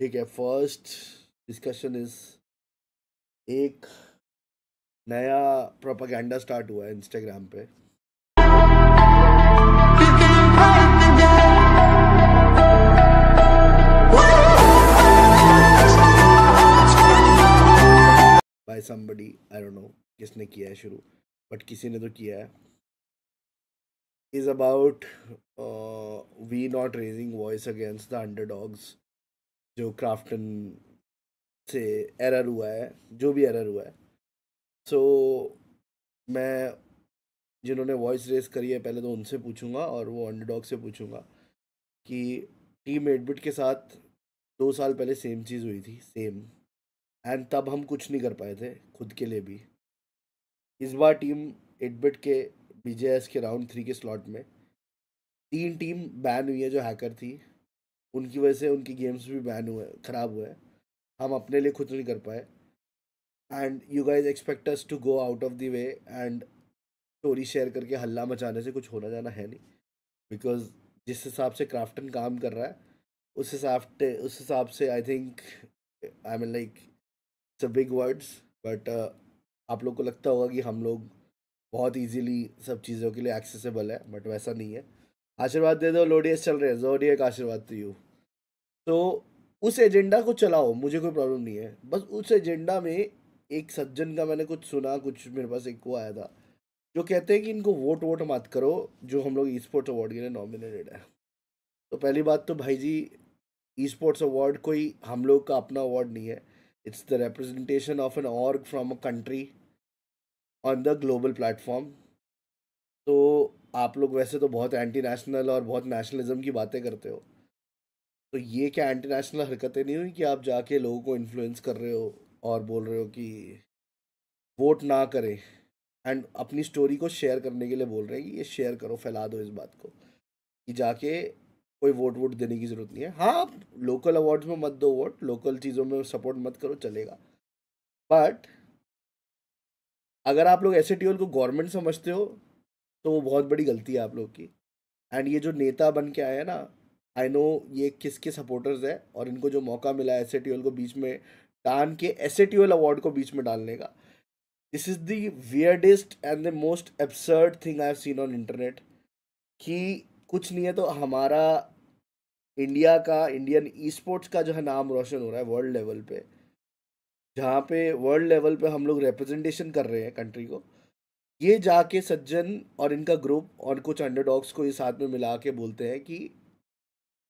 ठीक है first discussion is एक नया प्रोपागेंडा स्टार्ट हुआ है इंस्टाग्राम पे by somebody I don't know किसने किया है शुरू बट किसी ने तो किया है is about we not raising voice against the underdogs जो क्राफ्टन से एरर हुआ है जो भी एरर हुआ है सो so, मैं जिन्होंने वॉइस रेस करी है पहले तो उनसे पूछूंगा और वो अंडरडॉग से पूछूंगा कि टीम एडबिट के साथ दो साल पहले सेम चीज़ हुई थी सेम एंड तब हम कुछ नहीं कर पाए थे खुद के लिए भी इस बार टीम एडबिट के बी के राउंड थ्री के स्लॉट में तीन टीम बैन हुई है जो हैकर थी उनकी वजह से उनके गेम्स भी बैन हुए ख़राब हुए हम अपने लिए खुद नहीं कर पाए and you guys expect us to go out of the way and story share करके हल्ला मचाने से कुछ होना जाना है नहीं बिकॉज जिस हिसाब से क्राफ्टन काम कर रहा है उस हिसाब से उस हिसाब से I think I mean like it's a big words but आप लोग को लगता होगा कि हम लोग बहुत ईजीली सब चीज़ों के लिए एक्सेसिबल है बट वैसा नहीं है आशीर्वाद दे दो लोडियस चल रहे हैं जोडियक आशीर्वाद तो यू तो उस एजेंडा को चलाओ मुझे कोई प्रॉब्लम नहीं है बस उस एजेंडा में एक सज्जन का मैंने कुछ सुना कुछ मेरे पास एक को आया था जो कहते हैं कि इनको वोट वोट मत करो जो हम लोग ई स्पोर्ट्स अवार्ड के लिए नॉमिनेटेड है तो पहली बात तो भाई जी ई स्पोर्ट्स अवार्ड कोई हम लोग का अपना अवार्ड नहीं है it's the representation of an org from a country on the global platform तो आप लोग वैसे तो बहुत एंटी नेशनल और बहुत नेशनलिज्म की बातें करते हो तो ये क्या इंटरनेशनल हरकतें नहीं हुई कि आप जाके लोगों को इन्फ्लुएंस कर रहे हो और बोल रहे हो कि वोट ना करें एंड अपनी स्टोरी को शेयर करने के लिए बोल रहे हैं कि ये शेयर करो फैला दो इस बात को कि जाके कोई वोट वोट देने की ज़रूरत नहीं है हाँ आप लोकल अवार्ड्स में मत दो वोट लोकल चीज़ों में सपोर्ट मत करो चलेगा बट अगर आप लोग एस को गवर्नमेंट समझते हो तो वो बहुत बड़ी गलती है आप लोग की एंड ये जो नेता बन के आए हैं ना आई नो ये किसके सपोर्टर्स है और इनको जो मौका मिला है एस को बीच में टान के एस अवार्ड को बीच में डालने का this is the weirdest and the most absurd thing I have seen on internet कि कुछ नहीं है तो हमारा इंडिया का इंडियन ई स्पोर्ट्स का जो है नाम रोशन हो रहा है वर्ल्ड लेवल पे जहाँ पे वर्ल्ड लेवल पे हम लोग रिप्रेजेंटेशन कर रहे हैं कंट्री को ये जाके सज्जन और इनका ग्रुप और कुछ अंडरडॉग्स को ये साथ में मिला के बोलते हैं कि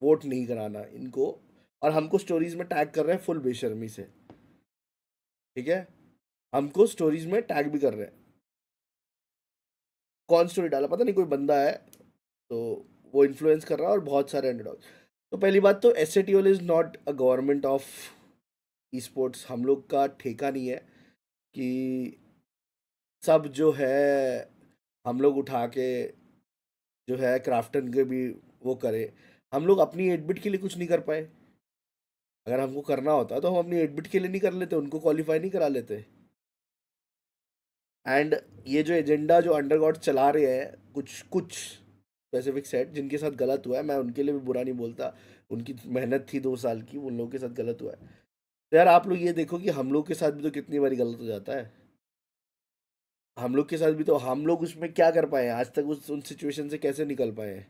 वोट नहीं कराना इनको और हमको स्टोरीज में टैग कर रहे हैं फुल बेशर्मी से ठीक है हमको स्टोरीज में टैग भी कर रहे हैं कौन स्टोरी डाला पता नहीं कोई बंदा है तो वो इन्फ्लुएंस कर रहा है और बहुत सारे एंडोड तो पहली बात तो S is not a government of esports हम लोग का ठेका नहीं है कि सब जो है हम लोग उठा के जो है क्राफ्टन के भी वो करें हम लोग अपनी एडमिट के लिए कुछ नहीं कर पाए अगर हमको करना होता तो हम अपनी एडमिट के लिए नहीं कर लेते उनको क्वालिफाई नहीं करा लेते एंड ये जो एजेंडा जो अंडर चला रहे हैं कुछ कुछ स्पेसिफिक सेट जिनके साथ गलत हुआ है मैं उनके लिए भी बुरा नहीं बोलता उनकी मेहनत थी दो साल की उन लोगों के साथ गलत हुआ है तो यार आप लोग ये देखो कि हम लोग के साथ भी तो कितनी बारी गलत हो जाता है हम लोग के साथ भी तो हम लोग उसमें क्या कर पाए आज तक उस उन सिचुएशन से कैसे निकल पाए हैं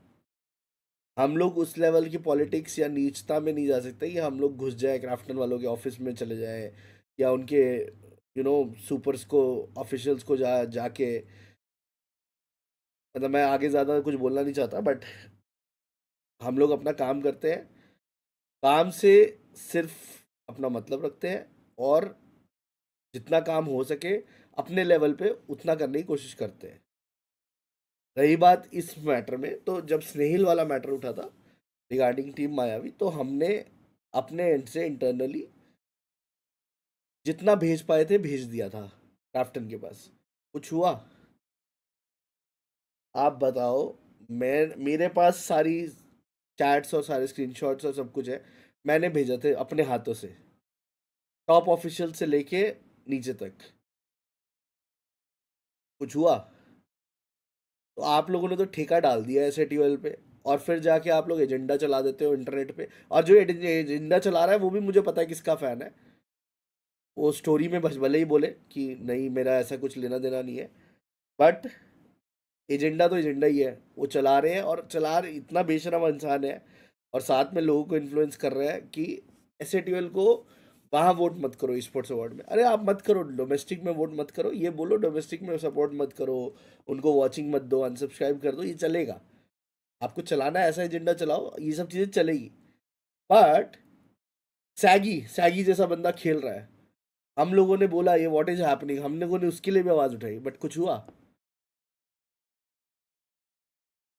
हम लोग उस लेवल की पॉलिटिक्स या नीचता में नहीं जा सकते कि हम लोग घुस जाए क्राफ्टन वालों के ऑफिस में चले जाए या उनके यू नो सुपर्स को ऑफिशियल्स को जा जाके मतलब मैं आगे ज़्यादा कुछ बोलना नहीं चाहता बट हम लोग अपना काम करते हैं काम से सिर्फ अपना मतलब रखते हैं और जितना काम हो सके अपने लेवल पे उतना करने की कोशिश करते हैं रही बात इस मैटर में तो जब स्नेहिल वाला मैटर उठा था रिगार्डिंग टीम मायावी तो हमने अपने एंड से इंटरनली जितना भेज पाए थे भेज दिया था क्राफ्टन के पास कुछ हुआ आप बताओ मैं मेरे पास सारी चैट्स और सारे स्क्रीनशॉट्स और सब कुछ है मैंने भेजा थे अपने हाथों से टॉप ऑफिशियल से लेके नीचे तक कुछ हुआ तो आप लोगों ने तो ठेका डाल दिया है ऐसे वेल पे और फिर जाके आप लोग एजेंडा चला देते हो इंटरनेट पे और जो एजेंडा चला रहा है वो भी मुझे पता है किसका फ़ैन है वो स्टोरी में बस भले ही बोले कि नहीं मेरा ऐसा कुछ लेना देना नहीं है बट एजेंडा तो एजेंडा ही है वो चला रहे हैं और चला रहे इतना बेशरम इंसान है और साथ में लोगों को इन्फ्लुएंस कर रहे हैं कि एस को वहाँ वोट मत करो स्पोर्ट्स अवार्ड में अरे आप मत करो डोमेस्टिक में वोट मत करो ये बोलो डोमेस्टिक में सपोर्ट मत करो उनको वॉचिंग मत दो अनसब्सक्राइब कर दो ये चलेगा आपको चलाना ऐसा एजेंडा चलाओ ये सब चीज़ें चलेगी बट सैगी सैगी जैसा बंदा खेल रहा है हम लोगों ने बोला ये वॉट इज हैपनिंग हम लोगों ने उसके लिए भी आवाज़ उठाई बट कुछ हुआ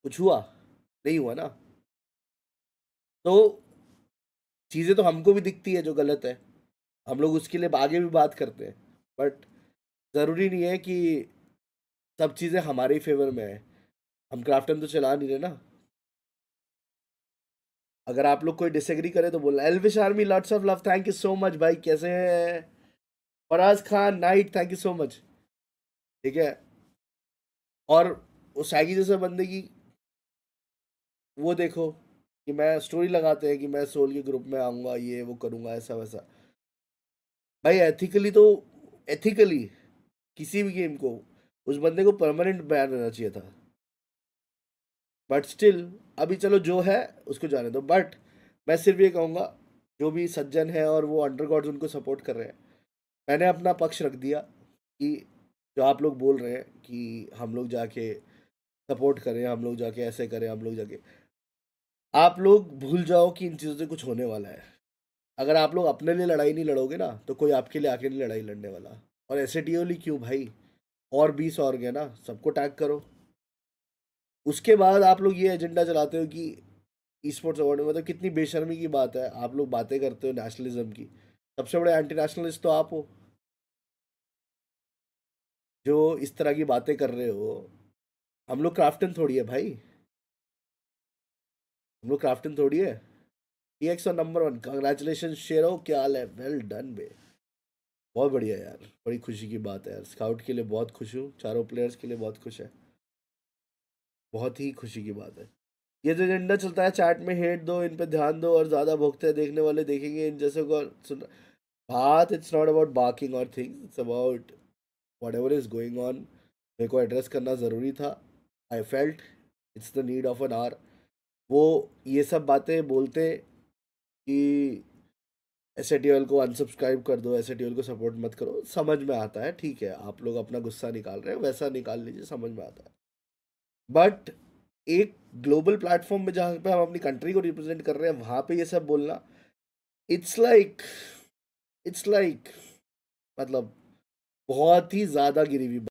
कुछ हुआ नहीं हुआ ना तो चीज़ें तो हमको भी दिखती है जो गलत है हम लोग उसके लिए आगे भी बात करते हैं बट ज़रूरी नहीं है कि सब चीज़ें हमारे ही फेवर में है हम क्राफ्टन तो चला नहीं रहे ना अगर आप लोग कोई डिसएग्री करें तो बोलना Elvish army lots of love thank you so much भाई कैसे हैं Faraz Khan night thank you so much ठीक है और उस सैगी जैसे बंदे की वो देखो कि मैं स्टोरी लगाते हैं कि मैं सोल के ग्रुप में आऊँगा ये वो करूँगा ऐसा वैसा भाई एथिकली तो एथिकली किसी भी गेम को उस बंदे को परमानेंट बैन देना चाहिए था बट स्टिल अभी चलो जो है उसको जाने दो बट मैं सिर्फ ये कहूँगा जो भी सज्जन है और वो अंडर गॉड्स उनको सपोर्ट कर रहे हैं मैंने अपना पक्ष रख दिया कि जो आप लोग बोल रहे हैं कि हम लोग जाके सपोर्ट करें हम लोग जाके ऐसे करें हम लोग जाके आप लोग भूल जाओ कि इन चीज़ों से कुछ होने वाला है अगर आप लोग अपने लिए लड़ाई नहीं लड़ोगे ना तो कोई आपके लिए आके नहीं लड़ाई लड़ने वाला और ऐसे टी ओली क्यों भाई और बीस और गए ना सबको टैग करो उसके बाद आप लोग ये एजेंडा चलाते हो कि ई स्पोर्ट्स अवार्ड में मतलब कितनी बेशर्मी की बात है आप लोग बातें करते हो नेशनलिज्म की सबसे बड़े एंटी नेशनलिस्ट तो आप हो जो इस तरह की बातें कर रहे हो हम लोग क्राफ्टन थोड़ी है भाई हम लोग क्राफ्टन थोड़ी है एक्सो नंबर वन कंग्रेचुलेशन शेरो क्या हाल है वेल डन बे बहुत बढ़िया यार बड़ी खुशी की बात है यार स्काउट के लिए बहुत खुश हूँ चारों प्लेयर्स के लिए बहुत खुश है बहुत ही खुशी की बात है ये जो एजेंडा चलता है चैट में हेट दो इन पर ध्यान दो और ज़्यादा भोगते हैं देखने वाले देखेंगे इन जैसे को सुन बात इट्स नॉट अबाउट बाकिंग और things it's about whatever is going on मेरे को एड्रेस करना ज़रूरी था I felt it's the need of an hour वो ये सब बातें बोलते कि एस को अनसब्सक्राइब कर दो एस को सपोर्ट मत करो समझ में आता है ठीक है आप लोग अपना गुस्सा निकाल रहे हैं वैसा निकाल लीजिए समझ में आता है बट एक ग्लोबल प्लेटफॉर्म में जहाँ पे हम अपनी कंट्री को रिप्रेजेंट कर रहे हैं वहाँ पे ये सब बोलना इट्स लाइक इट्स लाइक मतलब बहुत ही ज़्यादा गिरी हुई